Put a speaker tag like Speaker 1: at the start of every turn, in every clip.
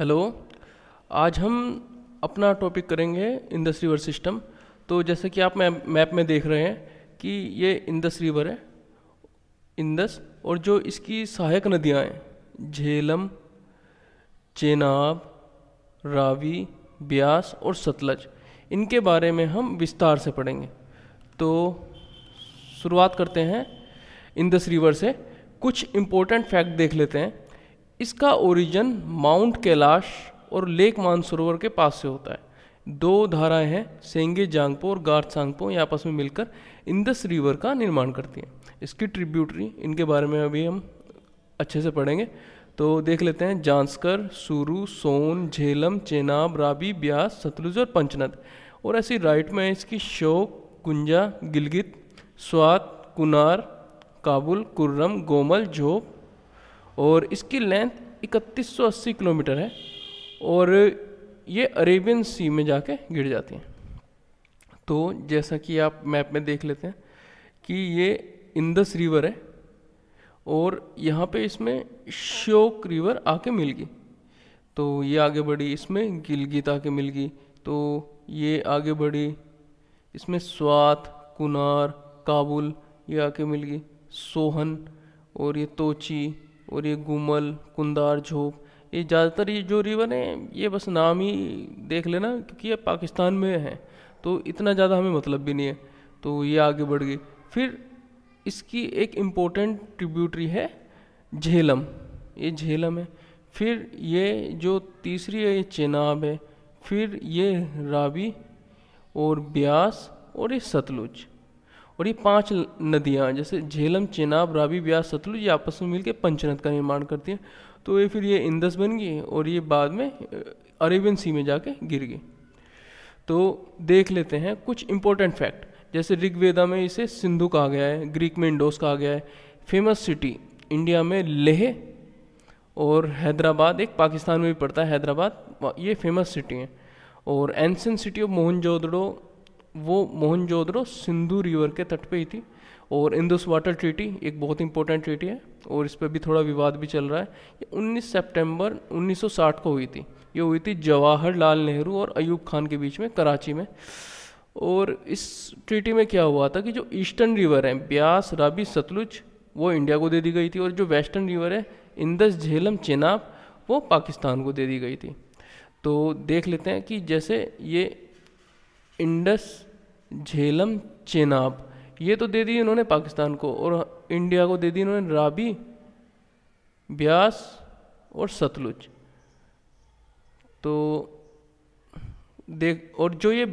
Speaker 1: hello आज हम अपना टॉपिक करेंगे इंदस रिवर सिस्टम तो जैसे कि आप मैप मैप में देख रहे हैं कि ये इंदस रिवर है इंदस और जो इसकी सहायक नदियाँ हैं झेलम चेनाब रावी ब्यास और सतलज इनके बारे में हम विस्तार से पढ़ेंगे तो शुरुआत करते हैं इंदस रिवर से कुछ इम्पोर्टेंट फैक्ट देख लेते हैं इसका ओरिजिन माउंट कैलाश और लेक मानसरोवर के पास से होता है दो धाराएं हैं सेंगे जांगपो और गार्थ सांगपो ये आपस में मिलकर इंदस रिवर का निर्माण करती हैं इसकी ट्रिब्यूटरी इनके बारे में अभी हम अच्छे से पढ़ेंगे तो देख लेते हैं जांसकर सूरू सोन झेलम चेनाब राबी ब्यास सतलुज और पंचनद और ऐसी राइट में इसकी शोक कुंजा गिलगित स्वात कुनार काबुल कुर्रम गोमल झोप और इसकी लेंथ 3180 किलोमीटर है और ये अरेबियन सी में जाके गिर जाती हैं तो जैसा कि आप मैप में देख लेते हैं कि ये इंदस रिवर है और यहाँ पे इसमें श्योक रिवर आके मिल गई तो ये आगे बढ़ी इसमें गिलगित आके मिल गई तो ये आगे बढ़ी इसमें स्वात कुनार काबुल ये आके मिल गई सोहन और ये तोची और ये गुमल कुंदार झोंक ये ज़्यादातर ये जो रिवर हैं ये बस नाम ही देख लेना क्योंकि ये पाकिस्तान में है तो इतना ज़्यादा हमें मतलब भी नहीं है तो ये आगे बढ़ गई फिर इसकी एक इम्पोर्टेंट ट्रिब्यूटरी है झेलम ये झेलम है फिर ये जो तीसरी है ये चेनाब है फिर ये रावी और ब्यास और ये सतलुज और ये पांच नदियाँ जैसे झेलम चेनाब रावी ब्यास सतलुज ये आपस में मिलकर पंचनद का निर्माण करती हैं तो ये फिर ये इंदस बन गई और ये बाद में अरेबियन सी में जाके गिर गई तो देख लेते हैं कुछ इंपॉर्टेंट फैक्ट जैसे ऋग्वेदा में इसे सिंधु कहा गया है ग्रीक में इंडोस कहा गया है फेमस सिटी इंडिया में लेह और हैदराबाद एक पाकिस्तान में भी पड़ता है हैदराबाद ये फेमस सिटी हैं और एंसन सिटी ऑफ मोहनजोदड़ो वो मोहनजोदड़ो सिंधु रिवर के तट पे ही थी और इंदुस वाटर ट्रीटी एक बहुत इंपॉर्टेंट ट्रीटी है और इस पर भी थोड़ा विवाद भी चल रहा है ये 19 सितंबर 1960 को हुई थी ये हुई थी जवाहरलाल नेहरू और अयूब खान के बीच में कराची में और इस ट्रीटी में क्या हुआ था कि जो ईस्टर्न रिवर है ब्यास राबी सतलुज वो इंडिया को दे दी गई थी और जो वेस्टर्न रिवर है इंदस झेलम चेनाब वो पाकिस्तान को दे दी गई थी तो देख लेते हैं कि जैसे ये इंडस झेलम चेनाब ये तो दे दी इन्होंने पाकिस्तान को और इंडिया को दे दी इन्होंने राबी ब्यास और सतलुज तो देख और जो ये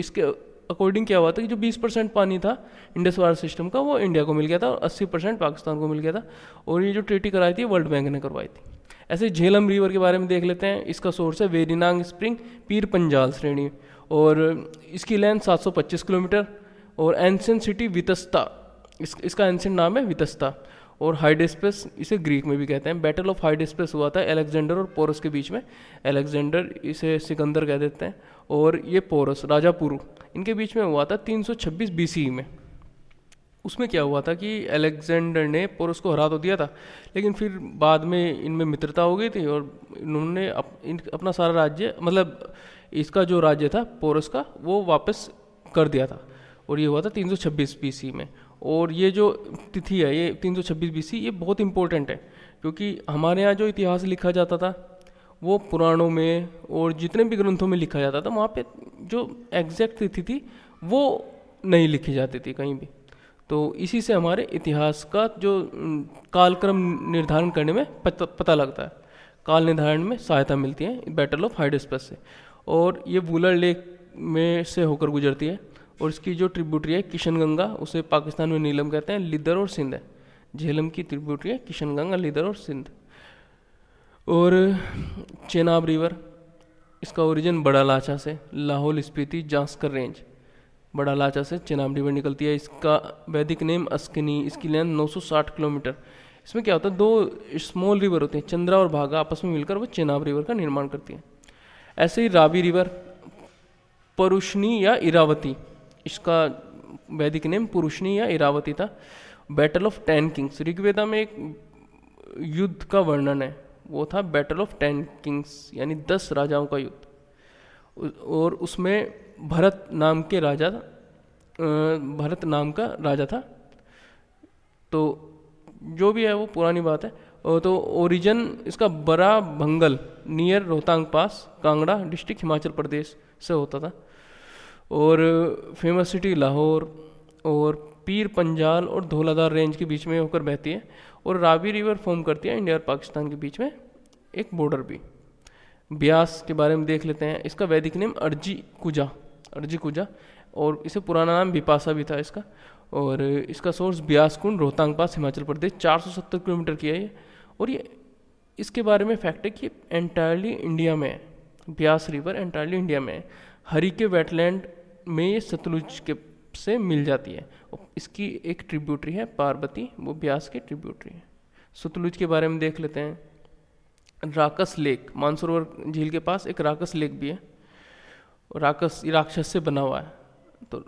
Speaker 1: इसके अकॉर्डिंग क्या हुआ था कि जो 20 परसेंट पानी था इंडस वाटर सिस्टम का वो इंडिया को मिल गया था और 80 परसेंट पाकिस्तान को मिल गया था और ये जो ट्रीटी कराई थी वर्ल्ड बैंक ने करवाई थी ऐसे झेलम रिवर के बारे में देख लेते हैं इसका सोर्स है वेरीनांग स्प्रिंग पीर पंजाल श्रेणी और इसकी लेंथ 725 किलोमीटर और एंशन सिटी वितस्ता इस, इसका एंशेंट नाम है वितस्ता और स्पेस इसे ग्रीक में भी कहते हैं बैटल ऑफ स्पेस हुआ था एलेक्जेंडर और पोरस के बीच में एलेक्जेंडर इसे सिकंदर कह देते हैं और ये पोरस राजा पुरु इनके बीच में हुआ था 326 बीसीई e में उसमें क्या हुआ था कि एलेक्जेंडर ने पोरस को हरा तो दिया था लेकिन फिर बाद में इनमें मित्रता हो गई थी और इन्होंने अप, इन, अपना सारा राज्य मतलब इसका जो राज्य था पोरस का वो वापस कर दिया था और ये हुआ था 326 बीसी में और ये जो तिथि है ये 326 बीसी ये बहुत इम्पोर्टेंट है क्योंकि हमारे यहाँ जो इतिहास लिखा जाता था वो पुराणों में और जितने भी ग्रंथों में लिखा जाता था वहाँ पे जो एग्जैक्ट तिथि थी वो नहीं लिखी जाती थी कहीं भी तो इसी से हमारे इतिहास का जो कालक्रम निर्धारण करने में पता लगता है काल निर्धारण में सहायता मिलती है बैटल ऑफ हाइडस्पस से और ये बूलर लेक में से होकर गुजरती है और इसकी जो ट्रिब्यूटरी है किशन गंगा उसे पाकिस्तान में नीलम कहते हैं लिदर और सिंध है झेलम की ट्रिब्यूटरी है किशन गंगा लिदर और सिंध और चेनाब रिवर इसका ओरिजिन बड़ा लाचा से लाहौल स्पीति जांसकर रेंज बड़ा लाचा से चेनाब रिवर निकलती है इसका वैदिक नेम अस्किनी इसकी लेंथ 960 किलोमीटर इसमें क्या होता है दो स्मॉल रिवर होते हैं चंद्रा और भागा आपस में मिलकर वो चेनाब रिवर का निर्माण करती है ऐसे ही रावी रिवर परुष्णी या इरावती इसका वैदिक नेम पुरुषनी या इरावती था battle of ten kings Rigveda में एक युद्ध का वर्णन है वो था बैटल ऑफ टेन किंग्स यानी दस राजाओं का युद्ध और उसमें भरत नाम के राजा भरत नाम का राजा था तो जो भी है वो पुरानी बात है तो ओरिजन इसका Bara Bhangal near Rohtang pass Kangra district Himachal Pradesh से होता था और फेमस सिटी लाहौर और पीर पंजाल और धोलाधार रेंज के बीच में होकर बहती है और रावी रिवर फॉर्म करती है इंडिया और पाकिस्तान के बीच में एक बॉर्डर भी ब्यास के बारे में देख लेते हैं इसका वैदिक नेम अर्जी कुजा अर्जी कुजा और इसे पुराना नाम बिपासा भी था इसका और इसका source Beas Kund Rohtang pass Himachal Pradesh 470 kilometre की है ये और ये इसके बारे में फैक्ट है कि एंटायरली इंडिया में ब्यास रिवर एंटायरली इंडिया में हरी के वेटलैंड में ये सतलुज के से मिल जाती है इसकी एक ट्रिब्यूटरी है पार्वती वो ब्यास की ट्रिब्यूटरी है सतलुज के बारे में देख लेते हैं राकस लेक मानसरोवर झील के पास एक राकस लेक भी है राकस राक्षस से बना हुआ है तो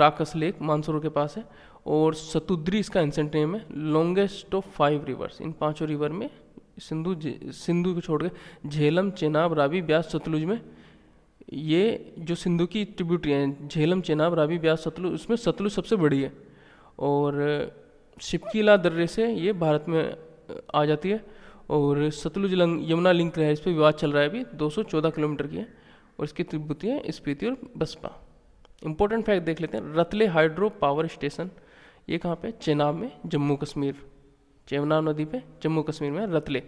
Speaker 1: राकस लेक मानसरो के पास है और सतुद्री इसका एंसेंट नेम है लॉन्गेस्ट ऑफ फाइव रिवर्स इन पांचों रिवर में सिंधु सिंधु को छोड़ के झेलम चेनाब रावी ब्यास सतलुज में ये जो सिंधु की ट्रिब्यूटरी हैं झेलम चेनाब रावी ब्यास सतलुज उसमें सतलुज सबसे बड़ी है और शिपकीला दर्रे से ये भारत में आ जाती है और सतलुज लंग यमुना लिंक है इस पर विवाद चल रहा है अभी 214 किलोमीटर की है और इसकी त्रिभुतियाँ स्पीति और बसपा इंपॉर्टेंट फैक्ट देख लेते हैं रतले हाइड्रो पावर स्टेशन ये कहाँ पे चेनाब में जम्मू कश्मीर चेनाब नदी पे जम्मू कश्मीर में रतले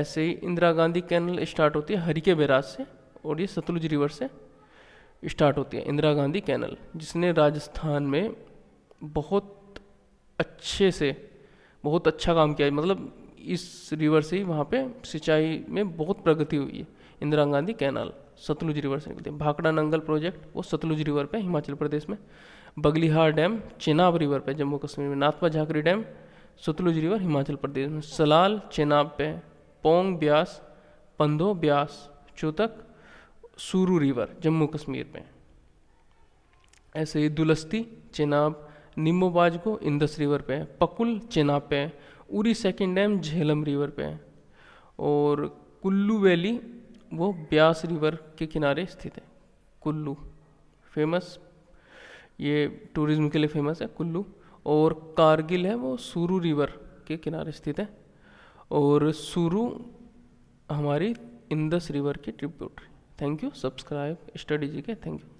Speaker 1: ऐसे ही इंदिरा गांधी कैनल स्टार्ट होती है हरिके बैराज से और ये सतलुज रिवर से स्टार्ट होती है इंदिरा गांधी कैनल जिसने राजस्थान में बहुत अच्छे से बहुत अच्छा काम किया है मतलब इस रिवर से ही वहाँ पे सिंचाई में बहुत प्रगति हुई है इंदिरा गांधी कैनल सतलुज रिवर से निकलती है भाकड़ा नंगल प्रोजेक्ट वो सतलुज रिवर पे हिमाचल प्रदेश में बगलिहार डैम चेनाब रिवर पे जम्मू कश्मीर में नाथपा झाकरी डैम सतलुज रिवर हिमाचल प्रदेश में सलाल चेनाब पे पोंग ब्यास पंदो ब्यास चूतक सूरू रिवर जम्मू कश्मीर में ऐसे ही दुलस्ती चेनाब निम्बोबाज को इंदस रिवर पे पकुल चेनाब पे Uri second dam Jhelum river पे और कुल्लू वैली वो ब्यास रिवर के किनारे स्थित है कुल्लू फेमस ये टूरिज्म के लिए फेमस है कुल्लू और कारगिल है वो सुरू रिवर के किनारे स्थित है और सुरू हमारी इंदस रिवर की tributary thank you subscribe study ji के थैंक यू